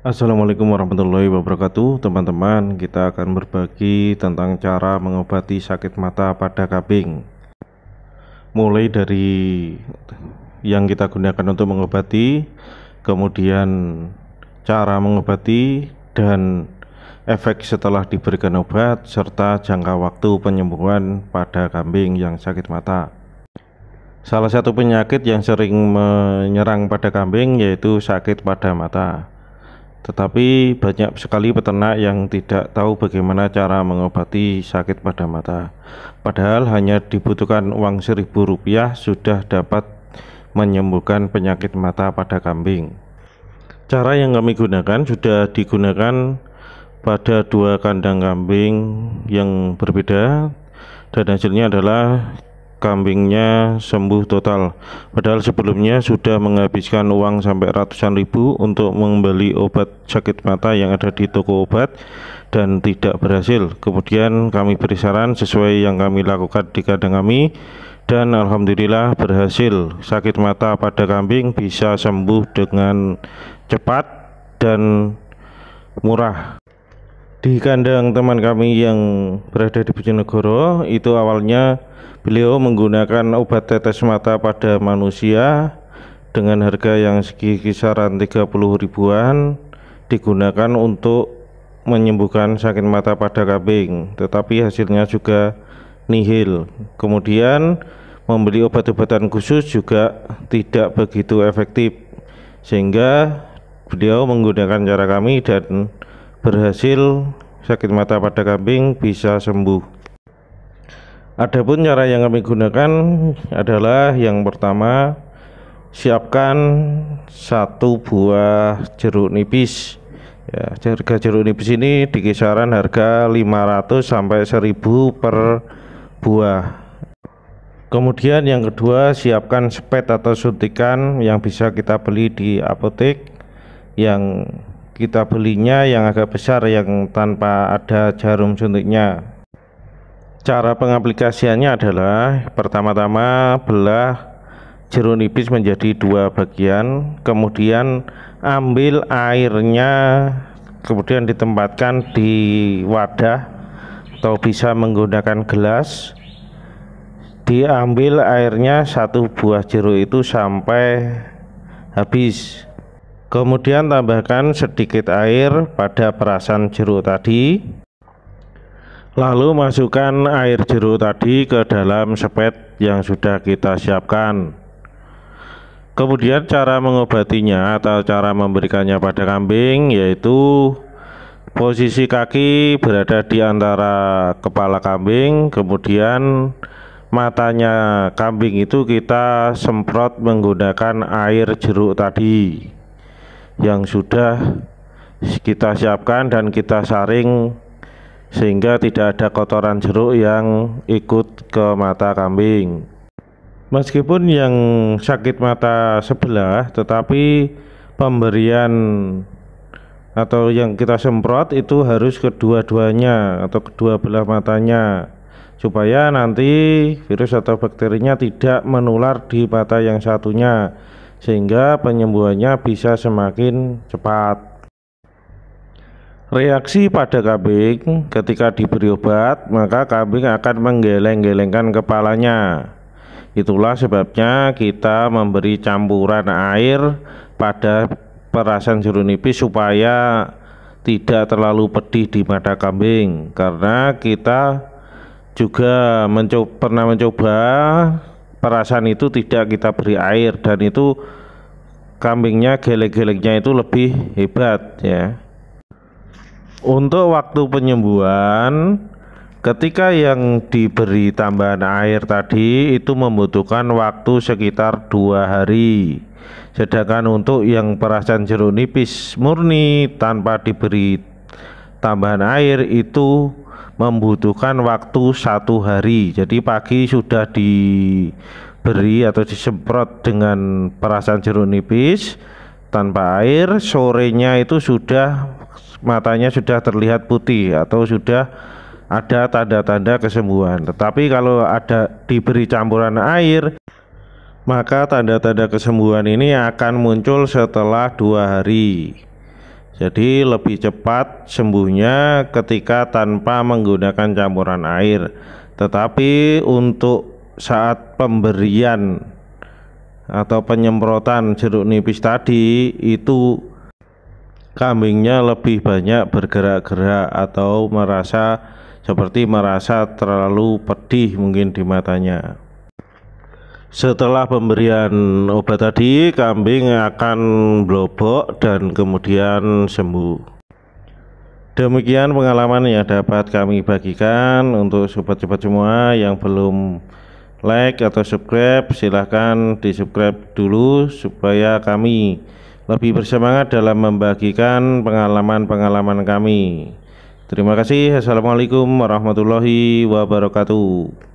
Assalamualaikum warahmatullahi wabarakatuh Teman-teman kita akan berbagi tentang cara mengobati sakit mata pada kambing. Mulai dari yang kita gunakan untuk mengobati Kemudian cara mengobati dan efek setelah diberikan obat Serta jangka waktu penyembuhan pada kambing yang sakit mata Salah satu penyakit yang sering menyerang pada kambing yaitu sakit pada mata tetapi banyak sekali peternak yang tidak tahu bagaimana cara mengobati sakit pada mata. Padahal hanya dibutuhkan uang seribu rupiah sudah dapat menyembuhkan penyakit mata pada kambing. Cara yang kami gunakan sudah digunakan pada dua kandang kambing yang berbeda dan hasilnya adalah kambingnya sembuh total. Padahal sebelumnya sudah menghabiskan uang sampai ratusan ribu untuk membeli obat sakit mata yang ada di toko obat dan tidak berhasil. Kemudian kami beri saran sesuai yang kami lakukan di kandang kami dan alhamdulillah berhasil. Sakit mata pada kambing bisa sembuh dengan cepat dan murah di kandang teman kami yang berada di Bojonegoro itu awalnya beliau menggunakan obat tetes mata pada manusia dengan harga yang segi kisaran 30 ribuan digunakan untuk menyembuhkan sakit mata pada kambing tetapi hasilnya juga nihil kemudian membeli obat-obatan khusus juga tidak begitu efektif sehingga beliau menggunakan cara kami dan berhasil sakit mata pada kambing bisa sembuh. Adapun cara yang kami gunakan adalah yang pertama siapkan satu buah jeruk nipis. Ya, harga jeruk nipis ini di kisaran harga 500 sampai 1000 per buah. Kemudian yang kedua siapkan spet atau suntikan yang bisa kita beli di apotek yang kita belinya yang agak besar yang tanpa ada jarum suntiknya cara pengaplikasiannya adalah pertama-tama belah jeruk nipis menjadi dua bagian kemudian ambil airnya kemudian ditempatkan di wadah atau bisa menggunakan gelas diambil airnya satu buah jeruk itu sampai habis Kemudian tambahkan sedikit air pada perasan jeruk tadi. Lalu masukkan air jeruk tadi ke dalam sepet yang sudah kita siapkan. Kemudian cara mengobatinya atau cara memberikannya pada kambing yaitu posisi kaki berada di antara kepala kambing, kemudian matanya kambing itu kita semprot menggunakan air jeruk tadi yang sudah kita siapkan dan kita saring sehingga tidak ada kotoran jeruk yang ikut ke mata kambing. Meskipun yang sakit mata sebelah, tetapi pemberian atau yang kita semprot itu harus kedua-duanya atau kedua belah matanya supaya nanti virus atau bakterinya tidak menular di mata yang satunya sehingga penyembuhannya bisa semakin cepat. Reaksi pada kambing ketika diberi obat, maka kambing akan menggeleng-gelengkan kepalanya. Itulah sebabnya kita memberi campuran air pada perasan jeruk nipis supaya tidak terlalu pedih di mata kambing karena kita juga mencoba, pernah mencoba perasan itu tidak kita beri air dan itu kambingnya gelek-geleknya itu lebih hebat ya untuk waktu penyembuhan ketika yang diberi tambahan air tadi itu membutuhkan waktu sekitar dua hari sedangkan untuk yang perasan jeruk nipis murni tanpa diberi tambahan air itu membutuhkan waktu satu hari. Jadi pagi sudah diberi atau disemprot dengan perasan jeruk nipis tanpa air. Sorenya itu sudah matanya sudah terlihat putih atau sudah ada tanda-tanda kesembuhan. Tetapi kalau ada diberi campuran air, maka tanda-tanda kesembuhan ini akan muncul setelah dua hari. Jadi lebih cepat sembuhnya ketika tanpa menggunakan campuran air. Tetapi untuk saat pemberian atau penyemprotan jeruk nipis tadi itu kambingnya lebih banyak bergerak-gerak atau merasa seperti merasa terlalu pedih mungkin di matanya. Setelah pemberian obat tadi, kambing akan blobok dan kemudian sembuh. Demikian pengalaman yang dapat kami bagikan untuk sobat-sobat semua yang belum like atau subscribe silahkan di subscribe dulu supaya kami lebih bersemangat dalam membagikan pengalaman-pengalaman kami terima kasih assalamualaikum warahmatullahi wabarakatuh